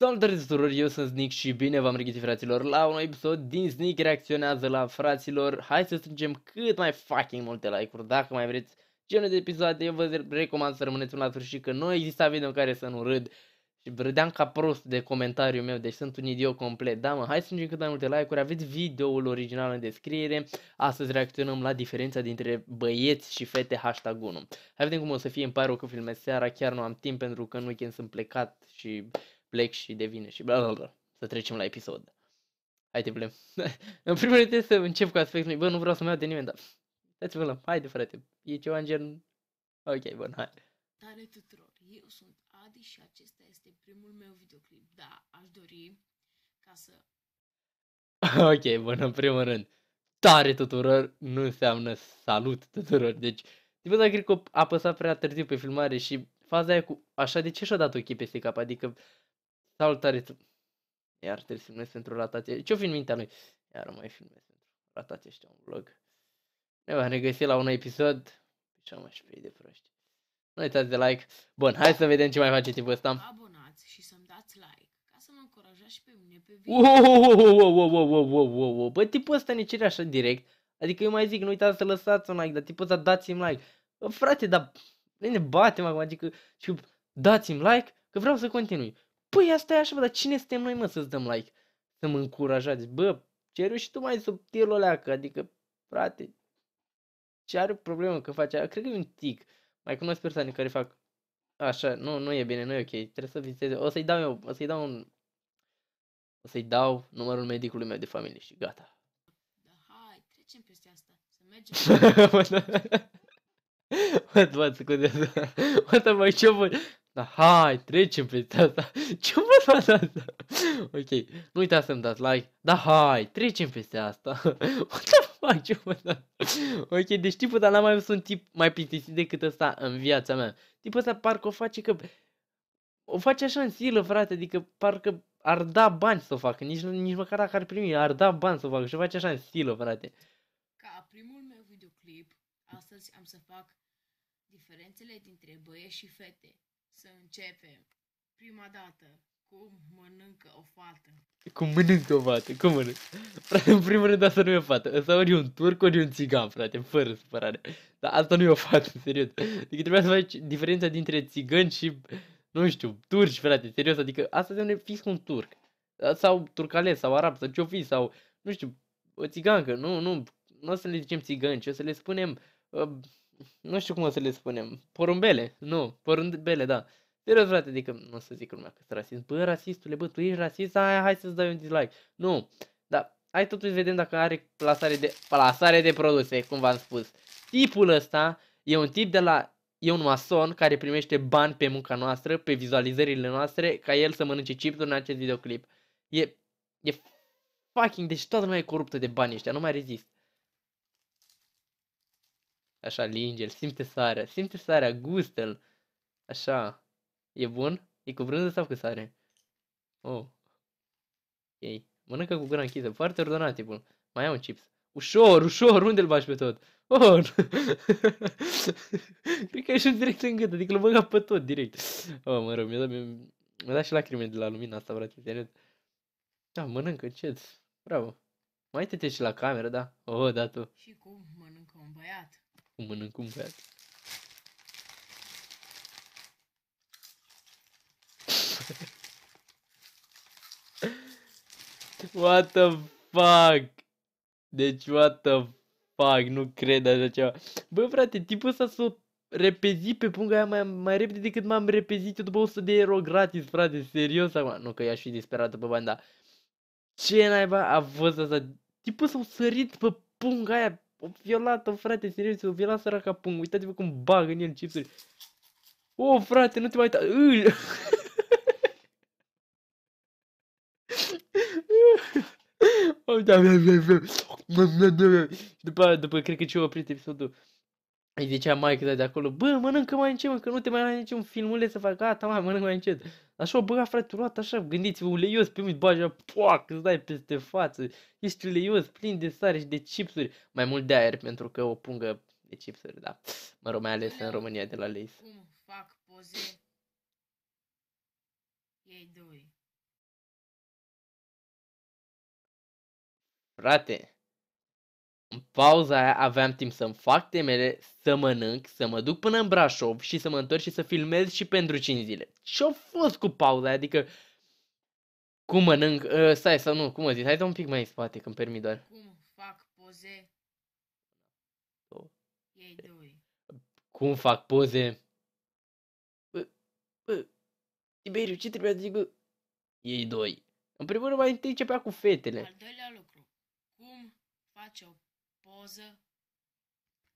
Salutare tuturor, eu sunt Sneak și bine v-am regăsit fraților la un episod din Sneak reacționează la fraților Hai să strângem cât mai fucking multe like-uri dacă mai vreți genul de episoade Eu vă recomand să rămâneți până la sfârșit că nu exista video în care să nu râd Și râdeam ca prost de comentariul meu, deci sunt un idiot complet Da mă, hai să strângem cât mai multe like-uri, aveți videoul original în descriere Astăzi reacționăm la diferența dintre băieți și fete hashtag 1 Hai vedem cum o să fie, îmi pare rău că filmez seara, chiar nu am timp pentru că în weekend sunt plecat și plec și devine și bla bla bla. Să trecem la episod. Hai te plem. în primul rând să încep cu aspectul meu. Bă, nu vreau să mă iau de nimeni, dar... Dați-vă la... Haide, frate. E ceva în gen... Ok, bun, hai. Tare tuturor, eu sunt Adi și acesta este primul meu videoclip. Da, aș dori ca să... ok, bun, în primul rând. Tare tuturor nu înseamnă salut tuturor, deci... după dacă cred că a apăsat prea târziu pe filmare și faza aia cu... Așa, de ce și-a dat ochii peste cap? Adică Salutare! Iar trebuie să filmez pentru ratație. Ce-o fi în mintea lui? Iar mai filmez pentru ratație ăștia un vlog. Ne va regăsi la un episod. Ce am așa de proști. Nu uitați de like. Bun, hai să vedem ce mai face tipul ăsta. Abonați și să-mi dați like ca să mă încurajați și pe mine pe video. Bă, tipul ăsta ne cere așa direct. Adică eu mai zic, nu uitați să lăsați un like, dar tipul ăsta dați-mi like. Bă, frate, dar ne batem acum, adică și dați-mi like că vreau să continui. Păi asta e așa, bă, dar cine suntem noi, mă, să-ți dăm like? Să mă încurajați. Bă, ceru și tu mai subtil o leacă, adică, frate, ce are problemă că face? Cred că e un tic. Mai cunosc persoane care fac așa, nu, nu e bine, nu e ok, trebuie să viziteze. O să-i dau eu, o să-i dau un... O să-i dau numărul medicului meu de familie și gata. Da, hai, trecem peste asta, să mergem. What, what, scuze, what am I, ce da, hai, trecem pe asta. Ce mă fac asta? Ok, nu uitați să-mi dați like. Da, hai, trecem peste asta. What the fuck, ce mă fac? Ok, deci tipul ăsta n-am mai văzut un tip mai plictisit decât ăsta în viața mea. Tipul ăsta parcă o face că... O face așa în silă, frate, adică parcă ar da bani să o facă. Nici, nici măcar dacă ar primi, ar da bani să o facă și o face așa în silă, frate. Ca primul meu videoclip, astăzi am să fac diferențele dintre băieți și fete să începem prima dată cum mănâncă o fată. Cum mănâncă o fată, cum mănâncă? Frate, în primul rând asta nu e o fată. Asta ori e un turc, ori e un țigan, frate, fără supărare. Dar asta nu e o fată, serios. Adică trebuia să faci diferența dintre țigani și, nu știu, turci, frate, serios. Adică asta înseamnă fix un turc. Sau turcales, sau arab, sau ce fi, sau, nu știu, o țigancă. Nu, nu, nu o să le zicem ci o să le spunem... Uh, nu știu cum să le spunem, porumbele, nu, porumbele, da. Serios, frate, adică nu o să zic lumea că sunt rasist. Bă, rasistule, bă, tu ești rasist, hai, hai să-ți dai un dislike. Nu, dar hai totuși vedem dacă are plasare de, plasare de produse, cum v-am spus. Tipul ăsta e un tip de la e un mason care primește bani pe munca noastră, pe vizualizările noastre, ca el să mănânce chipul în acest videoclip. E, e fucking, deci toată lumea e coruptă de bani ăștia, nu mai rezist. Așa linge simte sarea, simte sarea, gustă-l. Așa. E bun? E cu brânză sau cu sare? Oh. Ok. Mănâncă cu gura închisă. Foarte ordonat tipul. Mai am un chips. Ușor, ușor, unde-l bași pe tot? Oh, Cred că ești direct în gât, adică l băga pe tot, direct. Oh, mă rog, mi-a dat, mi-a dat și lacrime de la lumina asta, frate, serios. Da, mănâncă ce? Bravo. Mai te și la cameră, da? Oh, da, tu. Și cum mănâncă un băiat? Cum mănânc un băiat. what the fuck? Deci what the fuck? Nu cred așa ceva. Bă frate, tipul ăsta s-a repezit pe punga aia mai, mai repede decât m-am repezit eu după 100 de euro gratis, frate, serios acum. Nu că i-aș fi disperat după bani, dar... Ce naiba a fost asta? Tipul s-a sărit pe punga aia o violată, o frate, serios, o violată săraca pung. Uitați-vă cum bagă în el chipsuri. O, oh, frate, nu te mai uita. după după, cred că ce-o oprit episodul. Îi zicea mai da, de acolo, bă, mănâncă mai încet, mă, că nu te mai ai niciun filmule să fac, gata, mai mănânc mai încet. Așa o băga fraturat, așa, gândiți-vă, uleios pe mâini, bagi, poac, îți dai peste față. Ești uleios, plin de sare și de chipsuri. Mai mult de aer, pentru că o pungă de chipsuri, da. Mă rog, mai ales în România de la Leis. Cum fac poze? Ei doi. Frate, în pauza aia aveam timp să-mi fac temele, să mănânc, să mă duc până în Brașov și să mă întorc și să filmez și pentru 5 zile. Ce-a fost cu pauza aia? Adică, cum mănânc? Uh, stai, sau nu, cum mă zici? Hai un pic mai în spate, că-mi permit doar. Cum fac poze? doi. Cum fac poze? Bă, bă, Tiberiu, ce trebuia să zic? Bă? Ei doi. În primul rând, mai întâi începea cu fetele. Al doilea lucru. Cum face o poză.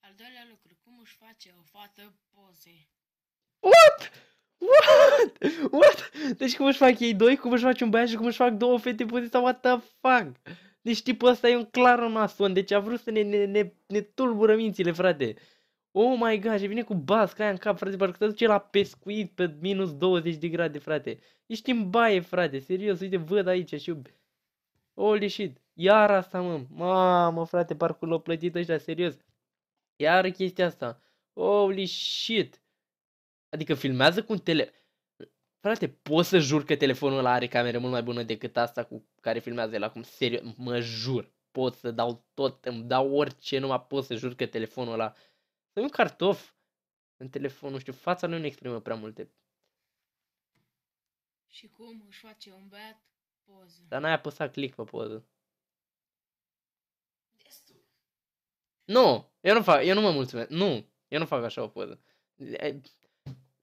Al doilea lucru, cum își face o fată poze? What? What? What? Deci cum își fac ei doi, cum își face un băiat și cum își fac două fete poze sau what the fuck? Deci tipul ăsta e un clar mason, deci a vrut să ne, ne, ne, ne tulbură mințile, frate. Oh my god, și vine cu basca aia în cap, frate, parcă se duce la pescuit pe minus 20 de grade, frate. Ești în baie, frate, serios, uite, văd aici și... Holy shit. Iar asta, mă. Mamă, frate, parcă l-au plătit ăștia, serios. Iar chestia asta. Holy shit. Adică filmează cu un tele... Frate, pot să jur că telefonul ăla are camere mult mai bună decât asta cu care filmează el acum, serios, mă jur. Pot să dau tot, îmi dau orice, numai pot să jur că telefonul ăla... Să un cartof în telefon, nu știu, fața nu ne exprimă prea multe. Și cum își face un băiat Poză. Dar n-ai apăsat click pe poză. Nu, eu nu fac, eu nu mă mulțumesc. Nu, eu nu fac așa o poză.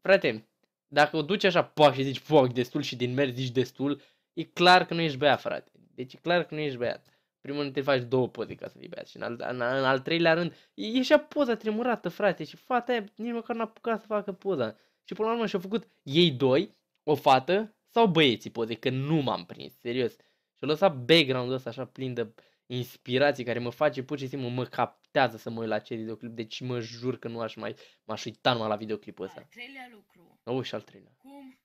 Frate, dacă o duci așa, poa, și zici, poa, destul și din mers zici destul, e clar că nu ești băiat, frate. Deci e clar că nu ești băiat. Primul rând te faci două poze ca să fii băiat și în al, în, în al treilea rând e și poza tremurată, frate, și fata aia nici măcar n-a apucat să facă poza. Și până la urmă și-au făcut ei doi, o fată sau băieții poate că nu m-am prins, serios. și a lăsat background-ul ăsta așa plin de inspirații care mă face pur și simplu mă captează să mă uit la acest videoclip, deci mă jur că nu aș mai, m-aș uita numai la videoclipul ăsta. Al treilea lucru. Oh, și al treilea. Cum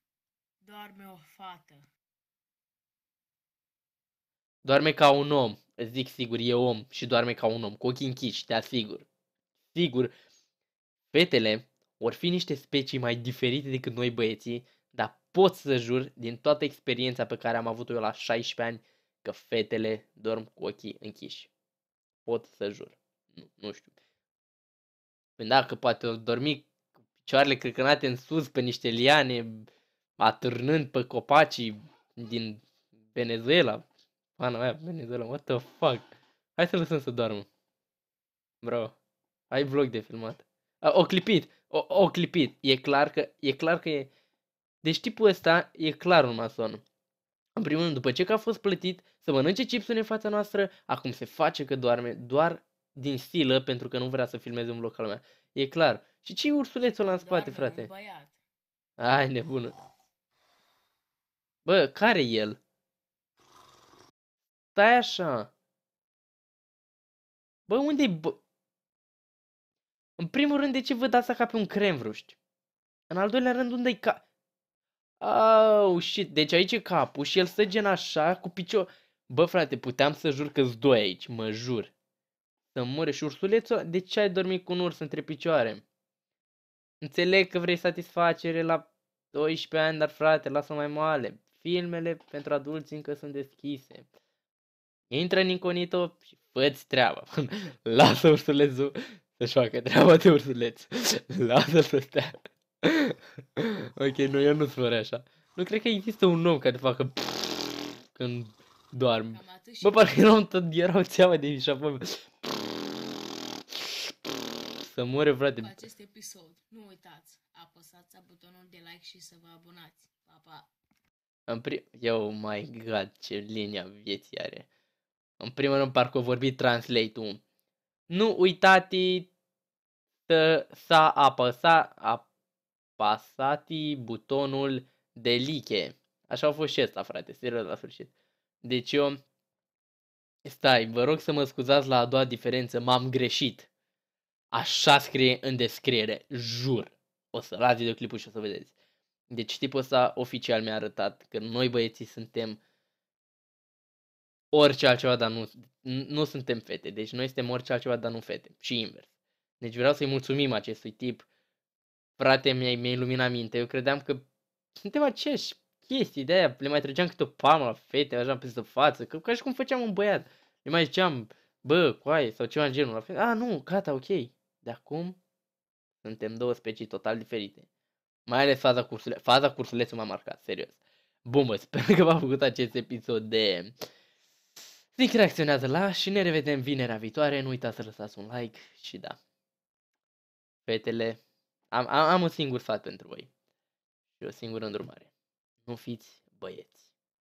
doarme o fată? Doarme ca un om, îți zic sigur, e om și doarme ca un om, cu ochii închiși, te asigur. Sigur, fetele or fi niște specii mai diferite decât noi băieții pot să jur din toată experiența pe care am avut-o eu la 16 ani că fetele dorm cu ochii închiși. Pot să jur. Nu, nu știu. Păi Dacă poate o dormi cu picioarele crăcănate în sus pe niște liane, atârnând pe copacii din Venezuela. Ana mea, Venezuela, what the fuck? Hai să lăsăm să doarmă. Bro, ai vlog de filmat. A, o clipit, o, o clipit. E clar că, e clar că e, deci tipul ăsta e clar un mason. În primul rând, după ce că a fost plătit să mănânce chipsuri în fața noastră, acum se face că doarme doar din stilă pentru că nu vrea să filmeze un vlog al meu. E clar. Și ce ursulețul ăla în spate, doarme, frate? Ai, nebună. Bă, care e el? Stai așa. Bă, unde e bă? În primul rând, de ce văd asta ca pe un crem, vruști? În al doilea rând, unde-i ca... Au, shit, deci aici e capul și el stă gen așa cu picior. Bă, frate, puteam să jur că-s doi aici, mă jur. Să mure și ursulețul, de ce ai dormit cu un urs între picioare? Înțeleg că vrei satisfacere la 12 ani, dar frate, lasă mai moale. Filmele pentru adulți încă sunt deschise. Intră în incognito și fă-ți treaba. lasă ursulețul să-și facă treaba de ursuleț. Lasă-l să stea. ok, nu, eu nu sunt așa. Nu cred că există un om care te facă când doarmi. Bă, parcă eram tot, erau țeava de mișapă. Să moare, frate. Acest episod, nu uitați, apăsați butonul de like și să vă abonați. Pa, pa. În prim... Yo, my god, ce linia vieții are. În primul rând, parcă vorbi translate-ul. Nu uitați să, să apăsa, ap Pasati butonul de liche. Așa a fost și ăsta, frate, serios la sfârșit. Deci eu... Stai, vă rog să mă scuzați la a doua diferență, m-am greșit. Așa scrie în descriere, jur. O să las videoclipul și o să vedeți. Deci tipul ăsta oficial mi-a arătat că noi băieții suntem orice altceva, dar nu, nu suntem fete. Deci noi suntem orice altceva, dar nu fete. Și invers. Deci vreau să-i mulțumim acestui tip frate, mi-ai, mi-ai minte. Eu credeam că suntem aceeași chestii de aia, le mai trăgeam câte o palmă la fete, așa pe față, că, ca și cum făceam un băiat. Le mai ziceam, bă, coaie, sau ceva în genul la fete. A, nu, gata, ok. De acum suntem două specii total diferite. Mai ales faza, cursule- faza cursulețul m-a marcat, serios. Bun, bă, sper că v-a făcut acest episod de... Zic reacționează la și ne revedem vinerea viitoare. Nu uitați să lăsați un like și da. Fetele, am, am, am un singur sfat pentru voi și o singură îndrumare. Nu fiți băieți.